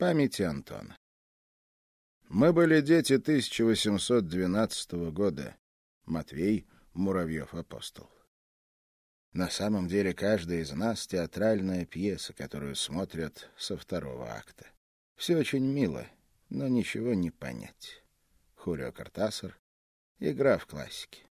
Памяти Антона. Мы были дети 1812 года. Матвей Муравьев-апостол. На самом деле каждая из нас — театральная пьеса, которую смотрят со второго акта. Все очень мило, но ничего не понять. Хурио Картасар. Игра в классике.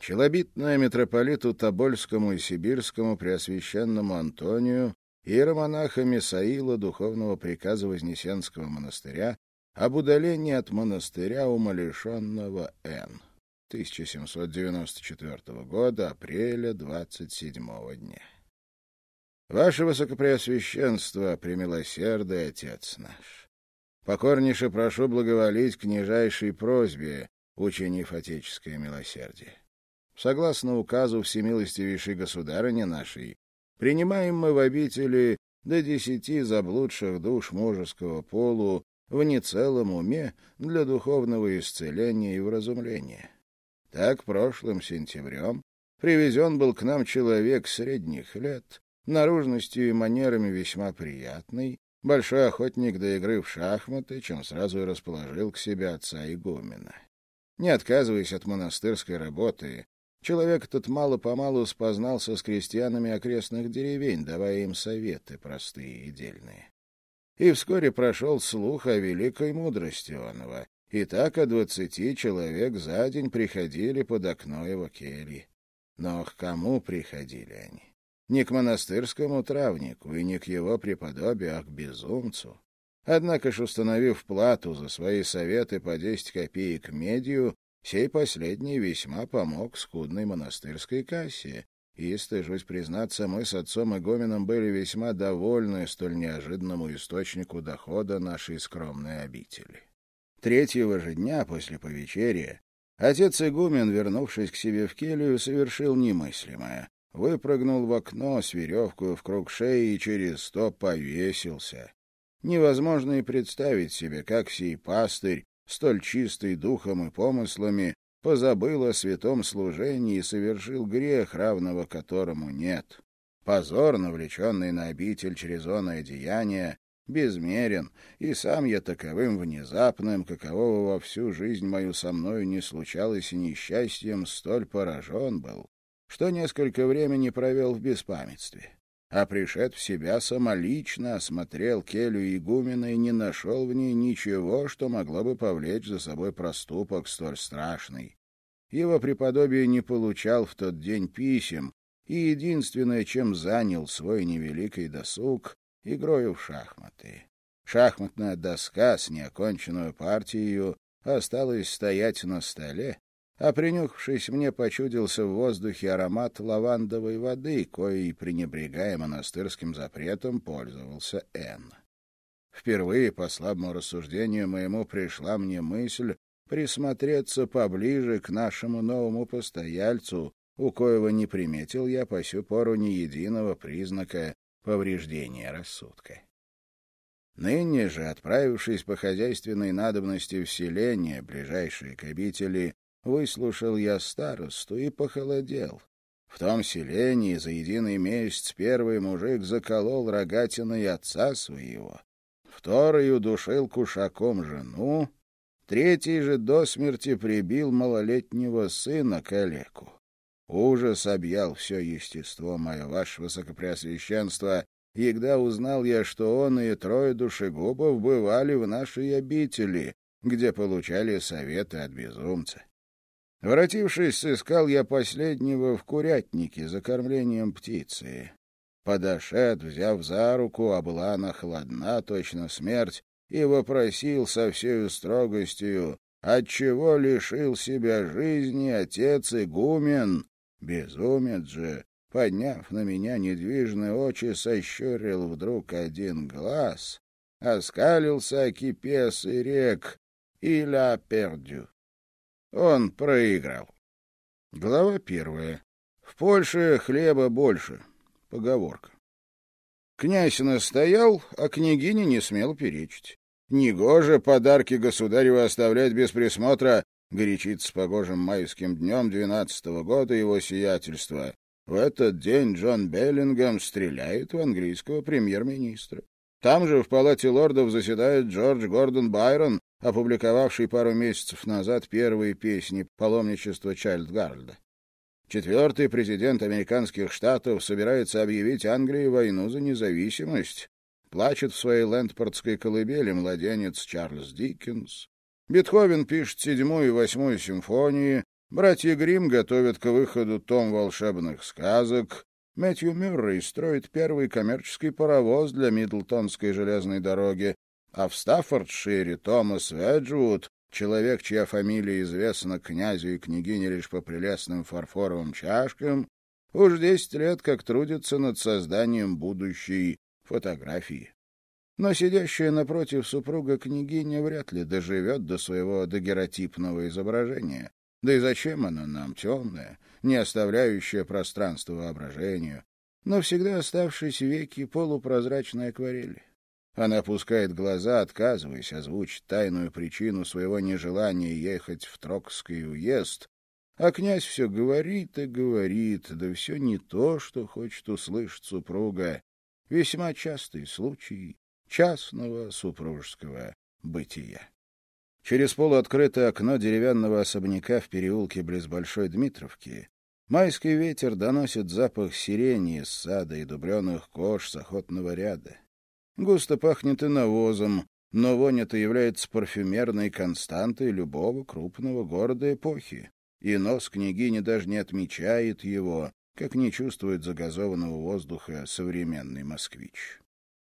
Челобитная митрополиту Тобольскому и Сибирскому Преосвященному Антонию иеромонаха Мисаила, духовного приказа Вознесенского монастыря, об удалении от монастыря умалишенного Н. 1794 года, апреля 27 дня. Ваше Высокопреосвященство, премилосердый Отец наш, покорнейше прошу благоволить к нижайшей просьбе, учинив отеческое милосердие. Согласно указу Всемилостивейшей Государыни нашей, Принимаем мы в обители до десяти заблудших душ мужеского полу в нецелом уме для духовного исцеления и вразумления. Так прошлым сентябрем привезен был к нам человек средних лет, наружностью и манерами весьма приятный, большой охотник до игры в шахматы, чем сразу и расположил к себе отца игумена. Не отказываясь от монастырской работы, Человек этот мало-помалу спознался с крестьянами окрестных деревень, давая им советы простые и дельные. И вскоре прошел слух о великой мудрости онова, и так о двадцати человек за день приходили под окно его кельи. Но к кому приходили они? Не к монастырскому травнику и не к его преподобию, а к безумцу. Однако ж, установив плату за свои советы по десять копеек медью, Сей последний весьма помог скудной монастырской кассе, и, стыжусь признаться, мы с отцом Игуменом были весьма довольны столь неожиданному источнику дохода нашей скромной обители. Третьего же дня после повечерия отец Игумен, вернувшись к себе в келью, совершил немыслимое. Выпрыгнул в окно с веревкой в круг шеи и через сто повесился. Невозможно и представить себе, как сей пастырь, столь чистый духом и помыслами, позабыл о святом служении и совершил грех, равного которому нет. Позор, навлеченный на обитель через оное деяние, безмерен, и сам я таковым внезапным, какового во всю жизнь мою со мною не случалось и несчастьем, столь поражен был, что несколько времени провел в беспамятстве а пришед в себя самолично осмотрел келью игумена и не нашел в ней ничего, что могло бы повлечь за собой проступок столь страшный. Его преподобие не получал в тот день писем, и единственное, чем занял свой невеликий досуг, игрою в шахматы. Шахматная доска с неоконченную партией осталась стоять на столе, а принюхавшись, мне почудился в воздухе аромат лавандовой воды, коей, пренебрегая монастырским запретом, пользовался Энн. Впервые, по слабому рассуждению моему, пришла мне мысль присмотреться поближе к нашему новому постояльцу, у коего не приметил я по сю пору ни единого признака повреждения рассудка. Ныне же, отправившись по хозяйственной надобности в селение, ближайшие к обители, выслушал я старосту и похолодел. В том селении за единый месяц первый мужик заколол рогатиной отца своего, второй удушил кушаком жену, третий же до смерти прибил малолетнего сына к калеку. Ужас объял все естество мое, ваше высокопреосвященство, Егда узнал я, что он и трое душегубов бывали в нашей обители, где получали советы от безумца. Воротившись, сыскал я последнего в курятнике за кормлением птицы. Подошед, взяв за руку, а была она холодна, точно смерть, и вопросил со всею строгостью, отчего лишил себя жизни отец игумен. Безумец же, подняв на меня недвижные очи, сощурил вдруг один глаз, оскалился кипес и рек «Иля пердю». Он проиграл. Глава первая. В Польше хлеба больше. Поговорка. Князь настоял, а княгиня не смел перечить. Негоже подарки государю оставлять без присмотра, горячит с погожим майским днем двенадцатого года его сиятельства. В этот день Джон Беллингем стреляет в английского премьер-министра. Там же в палате лордов заседает Джордж Гордон Байрон, опубликовавший пару месяцев назад первые песни паломничества Чайльдгарда. Четвертый президент американских штатов собирается объявить Англии войну за независимость. Плачет в своей лэндпортской колыбели младенец Чарльз Диккенс. Бетховен пишет седьмую и восьмую симфонии. Братья Грим готовят к выходу том волшебных сказок. Мэтью Мюррей строит первый коммерческий паровоз для Мидлтонской железной дороги. А в Стаффордшире Томас Веджвуд, человек, чья фамилия известна князю и княгине лишь по прелестным фарфоровым чашкам, уж десять лет как трудится над созданием будущей фотографии. Но сидящая напротив супруга княгиня вряд ли доживет до своего дагеротипного изображения. Да и зачем оно нам темное, не оставляющее пространство воображению, но всегда оставшись веки полупрозрачной акварели? Она опускает глаза, отказываясь озвучить тайную причину своего нежелания ехать в Трокский уезд, а князь все говорит и говорит, да все не то, что хочет услышать супруга. Весьма частый случай частного супружеского бытия. Через полуоткрытое окно деревянного особняка в переулке близ Большой Дмитровки майский ветер доносит запах сирени из сада и дубленых кож с охотного ряда. Густо пахнет и навозом, но вонь эта является парфюмерной константой любого крупного города эпохи, и нос княгини даже не отмечает его, как не чувствует загазованного воздуха современный москвич.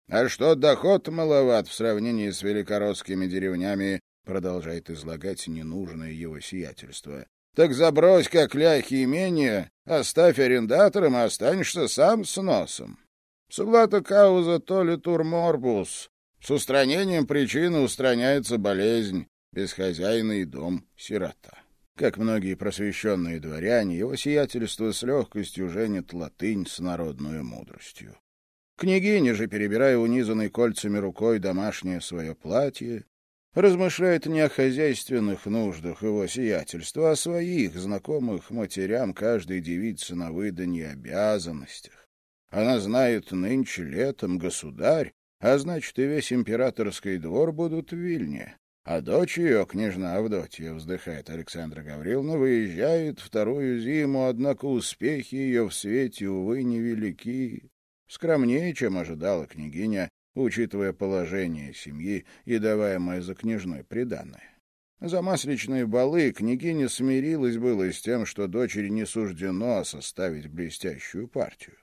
«А что доход маловат в сравнении с великоросскими деревнями?» продолжает излагать ненужное его сиятельство. «Так забрось, как ляхи имения, оставь арендаторам, останешься сам с носом». Суглата кауза толитур морбус. С устранением причины устраняется болезнь, без хозяина и дом сирота. Как многие просвещенные дворяне, его сиятельство с легкостью женит латынь с народной мудростью. Княгиня же, перебирая унизанной кольцами рукой домашнее свое платье, размышляет не о хозяйственных нуждах его сиятельства, а о своих, знакомых матерям каждой девицы на выданье обязанностях. Она знает, нынче летом государь, а значит, и весь императорский двор будут в Вильне. А дочь ее, княжна Авдотья, вздыхает Александра Гавриловна, выезжает вторую зиму, однако успехи ее в свете, увы, невелики. Скромнее, чем ожидала княгиня, учитывая положение семьи и даваемое за княжной приданное. За масличные балы княгиня смирилась было с тем, что дочери не суждено составить блестящую партию.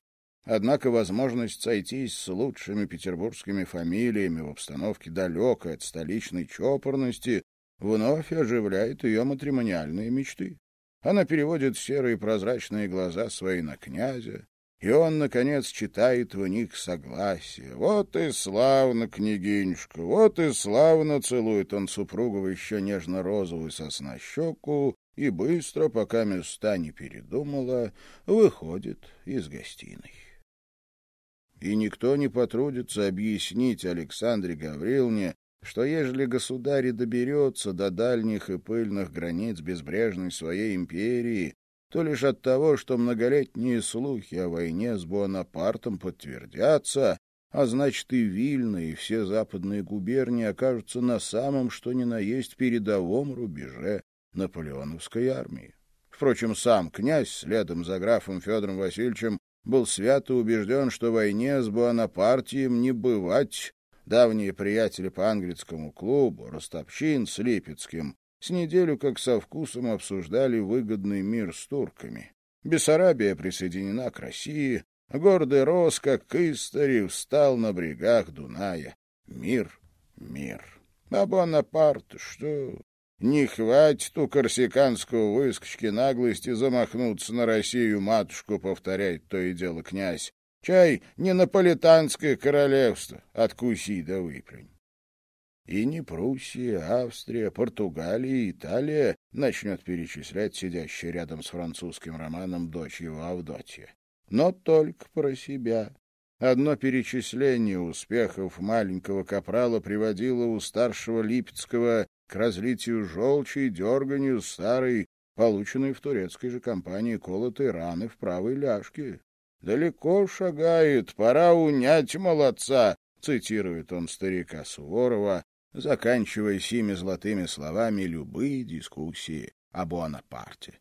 Однако возможность сойтись с лучшими петербургскими фамилиями в обстановке далекой от столичной чопорности вновь оживляет ее матримониальные мечты. Она переводит серые прозрачные глаза свои на князя, и он, наконец, читает в них согласие. «Вот и славно, княгинюшка, вот и славно!» — целует он супругу еще нежно-розовую щеку и быстро, пока места не передумала, выходит из гостиной и никто не потрудится объяснить Александре Гавриловне, что ежели государь доберется до дальних и пыльных границ безбрежной своей империи, то лишь от того, что многолетние слухи о войне с Буонапартом подтвердятся, а значит и Вильна, и все западные губернии окажутся на самом, что ни на есть, передовом рубеже наполеоновской армии. Впрочем, сам князь, следом за графом Федором Васильевичем, был свято убежден, что войне с Буонапартием не бывать. Давние приятели по английскому клубу, Ростопчин с Липецким, с неделю как со вкусом обсуждали выгодный мир с турками. Бессарабия присоединена к России, гордый Рос, как истори, встал на брегах Дуная. Мир, мир. А Бонапарт, что... Не хватит у корсиканского выскочки наглости замахнуться на Россию матушку, повторяет то и дело князь. Чай не наполитанское королевство, откуси да выплюнь. И не Пруссия, а Австрия, Португалия, Италия начнет перечислять сидящий рядом с французским романом дочь его Авдотья. Но только про себя. Одно перечисление успехов маленького капрала приводило у старшего Липецкого к разлитию желчи и дерганию старой, полученной в турецкой же компании колотой раны в правой ляжке. «Далеко шагает, пора унять молодца», — цитирует он старика Суворова, заканчивая сими золотыми словами любые дискуссии о Буанапарте.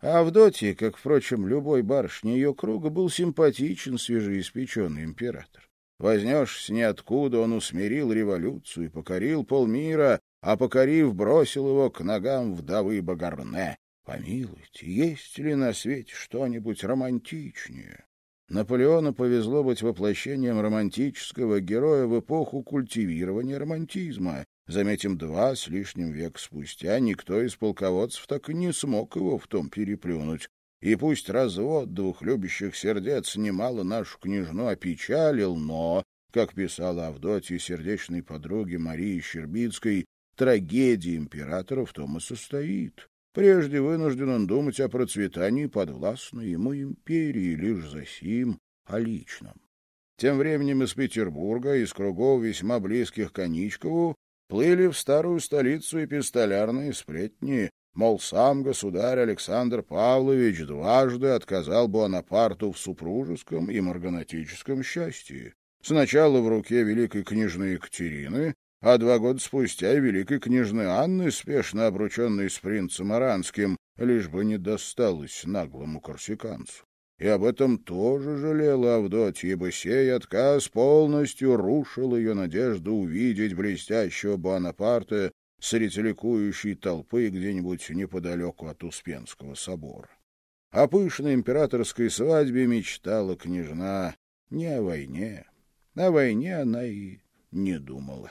А Авдотья, как, впрочем, любой барышне ее круга, был симпатичен свежеиспеченный император. Вознесшись ниоткуда, он усмирил революцию и покорил полмира, а, покорив, бросил его к ногам вдовы Багарне. Помилуйте, есть ли на свете что-нибудь романтичнее? Наполеону повезло быть воплощением романтического героя в эпоху культивирования романтизма. Заметим, два с лишним века спустя никто из полководцев так и не смог его в том переплюнуть. И пусть развод двух любящих сердец немало нашу княжну опечалил, но, как писала Авдотья сердечной подруге Марии Щербицкой, трагедия императора в том и состоит. Прежде вынужден он думать о процветании подвластной ему империи лишь за сим, о личном. Тем временем из Петербурга, из кругов весьма близких к плыли в старую столицу эпистолярные сплетни, мол, сам государь Александр Павлович дважды отказал Буанапарту в супружеском и марганатическом счастье. Сначала в руке великой княжны Екатерины, а два года спустя и великой княжны Анны, спешно обрученной с принцем Аранским, лишь бы не досталось наглому корсиканцу. И об этом тоже жалела Авдотья, ибо сей отказ полностью рушил ее надежду увидеть блестящего Бонапарта среди ликующей толпы где-нибудь неподалеку от Успенского собора. О пышной императорской свадьбе мечтала княжна не о войне. О войне она и не думала.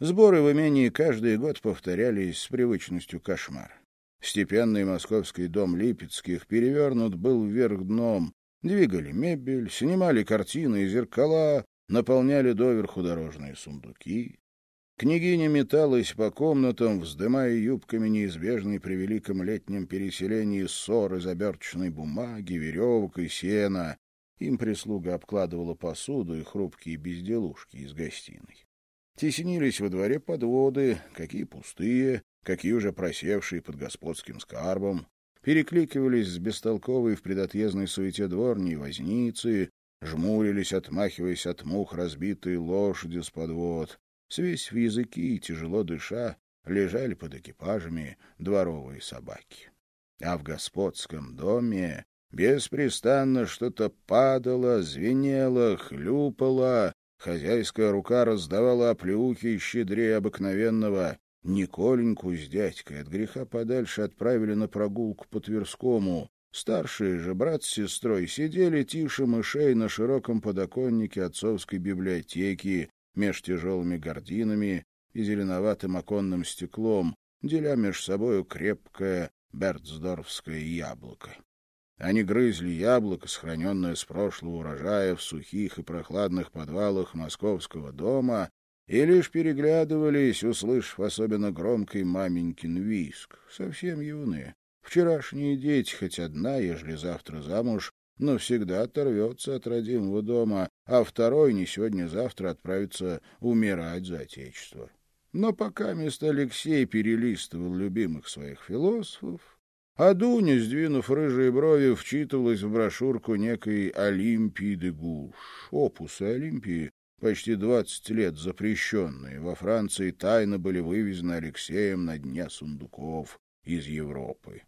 Сборы в имении каждый год повторялись с привычностью кошмар. Степенный московский дом Липецких перевернут был вверх дном. Двигали мебель, снимали картины и зеркала, наполняли доверху дорожные сундуки. Княгиня металась по комнатам, вздымая юбками неизбежной при великом летнем переселении ссор из оберточной бумаги, веревок и сена. Им прислуга обкладывала посуду и хрупкие безделушки из гостиной. Теснились во дворе подводы, какие пустые, какие уже просевшие под господским скарбом, перекликивались с бестолковой в предотъездной суете дворни и возницы, жмурились, отмахиваясь от мух разбитые лошади с подвод, свесь в языки и тяжело дыша, лежали под экипажами дворовые собаки. А в господском доме беспрестанно что-то падало, звенело, хлюпало, Хозяйская рука раздавала оплеухи щедрее обыкновенного. Николеньку с дядькой от греха подальше отправили на прогулку по Тверскому. Старшие же брат с сестрой сидели тише мышей на широком подоконнике отцовской библиотеки меж тяжелыми гординами и зеленоватым оконным стеклом, деля между собою крепкое бердсдорфское яблоко. Они грызли яблоко, сохраненное с прошлого урожая в сухих и прохладных подвалах московского дома, и лишь переглядывались, услышав особенно громкий маменькин виск. Совсем юные. Вчерашние дети, хоть одна, ежели завтра замуж, но всегда оторвется от родимого дома, а второй не сегодня-завтра отправится умирать за отечество. Но пока мест Алексей перелистывал любимых своих философов, а Дуня, сдвинув рыжие брови, вчитывалась в брошюрку некой Олимпии де Гуш, опусы Олимпии, почти двадцать лет запрещенные, во Франции тайно были вывезены Алексеем на дня сундуков из Европы.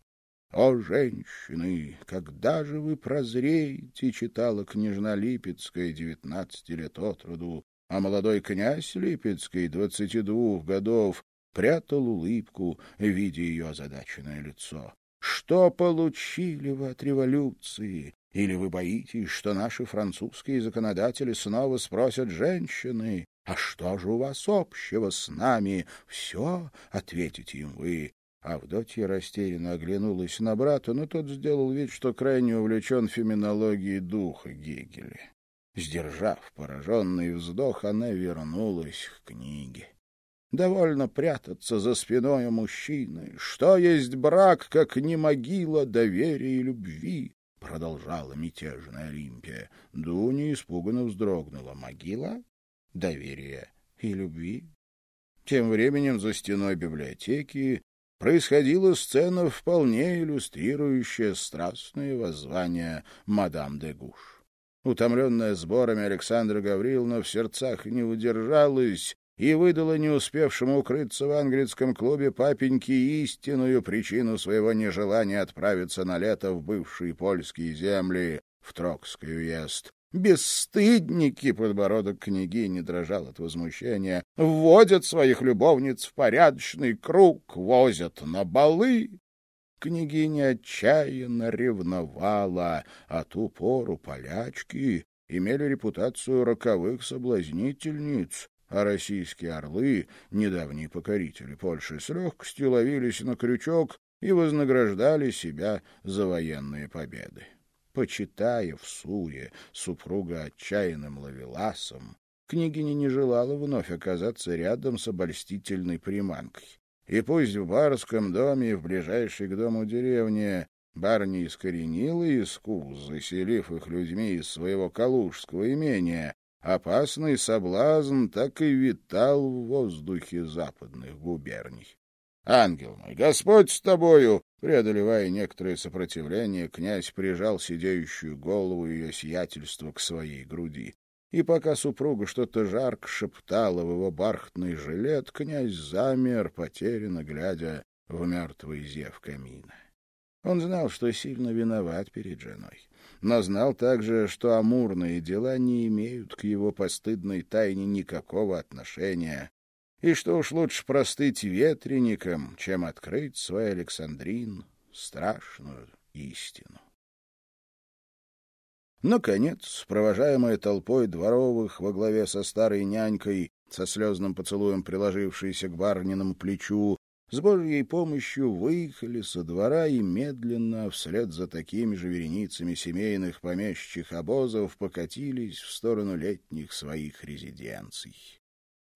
«О, женщины, когда же вы прозреете?» — читала княжна Липецкая, девятнадцати лет от роду, а молодой князь Липецкий, двадцати двух годов, прятал улыбку, видя ее озадаченное лицо. Что получили вы от революции? Или вы боитесь, что наши французские законодатели снова спросят женщины, а что же у вас общего с нами? Все, — ответите им вы. Авдотья растерянно оглянулась на брата, но тот сделал вид, что крайне увлечен феминологией духа Гегеля. Сдержав пораженный вздох, она вернулась к книге. Довольно прятаться за спиной у мужчины. Что есть брак, как не могила доверия и любви? — продолжала мятежная Олимпия. Дуня испуганно вздрогнула. Могила? Доверие и любви? Тем временем за стеной библиотеки происходила сцена, вполне иллюстрирующая страстные воззвания мадам де Гуш. Утомленная сборами, Александра Гавриловна в сердцах не удержалась и выдала не успевшему укрыться в английском клубе папеньке истинную причину своего нежелания отправиться на лето в бывшие польские земли, в Трокский уезд. «Бесстыдники!» — подбородок княгини дрожал от возмущения. «Вводят своих любовниц в порядочный круг, возят на балы!» Княгиня отчаянно ревновала, а ту пору полячки имели репутацию роковых соблазнительниц, а российские орлы, недавние покорители Польши, с легкостью ловились на крючок и вознаграждали себя за военные победы. Почитая в суе супруга отчаянным ловеласом, княгиня не желала вновь оказаться рядом с обольстительной приманкой. И пусть в барском доме, в ближайшей к дому деревне, барни искоренила искус, заселив их людьми из своего калужского имения, Опасный соблазн так и витал в воздухе западных губерний. «Ангел мой, Господь с тобою!» Преодолевая некоторое сопротивление, князь прижал сидеющую голову ее сиятельства к своей груди. И пока супруга что-то жарко шептала в его бархатный жилет, князь замер, потерянно глядя в мертвый зев камина. Он знал, что сильно виноват перед женой но знал также, что амурные дела не имеют к его постыдной тайне никакого отношения, и что уж лучше простыть ветреником, чем открыть свой Александрин страшную истину. Наконец, провожаемая толпой дворовых во главе со старой нянькой, со слезным поцелуем приложившейся к барниному плечу, с Божьей помощью выехали со двора и медленно, вслед за такими же вереницами семейных помещичьих обозов, покатились в сторону летних своих резиденций.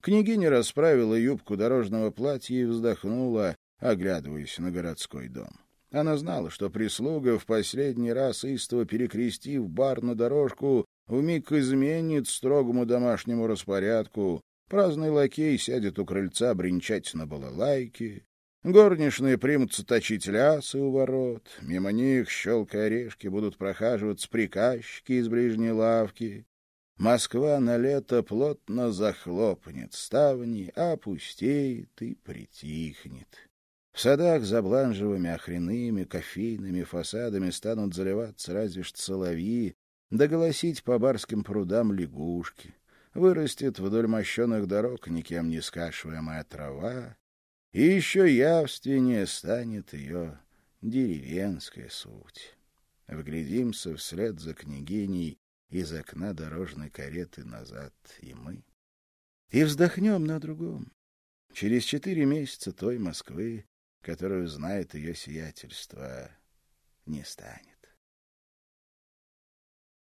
Княгиня расправила юбку дорожного платья и вздохнула, оглядываясь на городской дом. Она знала, что прислуга в последний раз истово перекрестив бар на дорожку, вмиг изменит строгому домашнему распорядку, Праздный лакей сядет у крыльца бренчать на балалайке. Горничные примутся точить лясы у ворот. Мимо них, щелкая орешки, будут прохаживаться приказчики из ближней лавки. Москва на лето плотно захлопнет ставни, опустеет и притихнет. В садах за бланжевыми, охренными, кофейными фасадами станут заливаться разве что соловьи, да по барским прудам лягушки вырастет вдоль мощенных дорог никем не скашиваемая трава, и еще явственнее станет ее деревенская суть. Вглядимся вслед за княгиней из окна дорожной кареты назад и мы. И вздохнем на другом. Через четыре месяца той Москвы, которую знает ее сиятельство, не станет.